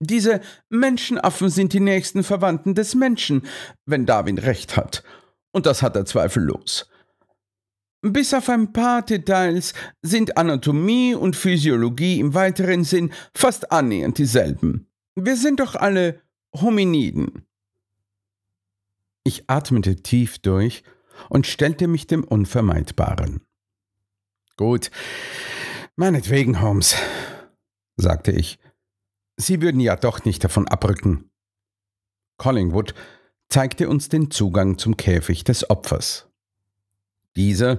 Diese Menschenaffen sind die nächsten Verwandten des Menschen, wenn Darwin recht hat. Und das hat er zweifellos. Bis auf ein paar Details sind Anatomie und Physiologie im weiteren Sinn fast annähernd dieselben. Wir sind doch alle Hominiden. Ich atmete tief durch und stellte mich dem Unvermeidbaren. Gut, meinetwegen, Holmes, sagte ich Sie würden ja doch nicht davon abrücken. Collingwood zeigte uns den Zugang zum Käfig des Opfers. Dieser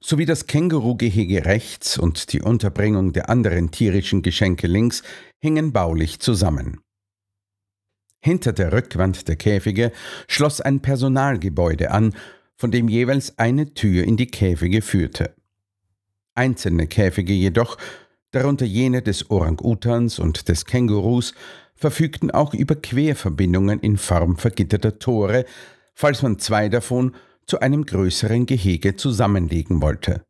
sowie das Kängurugehege rechts und die Unterbringung der anderen tierischen Geschenke links hingen baulich zusammen. Hinter der Rückwand der Käfige schloss ein Personalgebäude an, von dem jeweils eine Tür in die Käfige führte. Einzelne Käfige jedoch darunter jene des Orang-Utans und des Kängurus, verfügten auch über Querverbindungen in Form vergitterter Tore, falls man zwei davon zu einem größeren Gehege zusammenlegen wollte.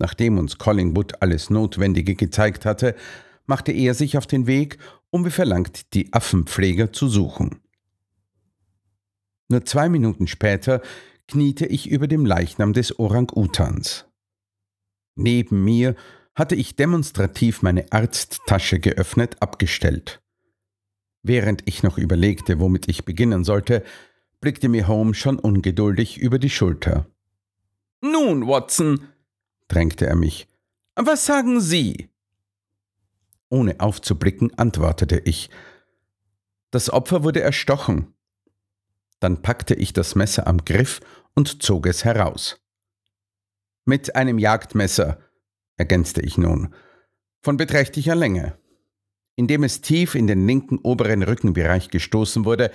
Nachdem uns Collingwood alles Notwendige gezeigt hatte, machte er sich auf den Weg, um wie verlangt die Affenpfleger zu suchen. Nur zwei Minuten später kniete ich über dem Leichnam des Orang-Utans. Neben mir hatte ich demonstrativ meine Arzttasche geöffnet, abgestellt. Während ich noch überlegte, womit ich beginnen sollte, blickte mir Holmes schon ungeduldig über die Schulter. Nun, Watson, drängte er mich, was sagen Sie? Ohne aufzublicken, antwortete ich. Das Opfer wurde erstochen. Dann packte ich das Messer am Griff und zog es heraus. Mit einem Jagdmesser, ergänzte ich nun, von beträchtlicher Länge. Indem es tief in den linken oberen Rückenbereich gestoßen wurde,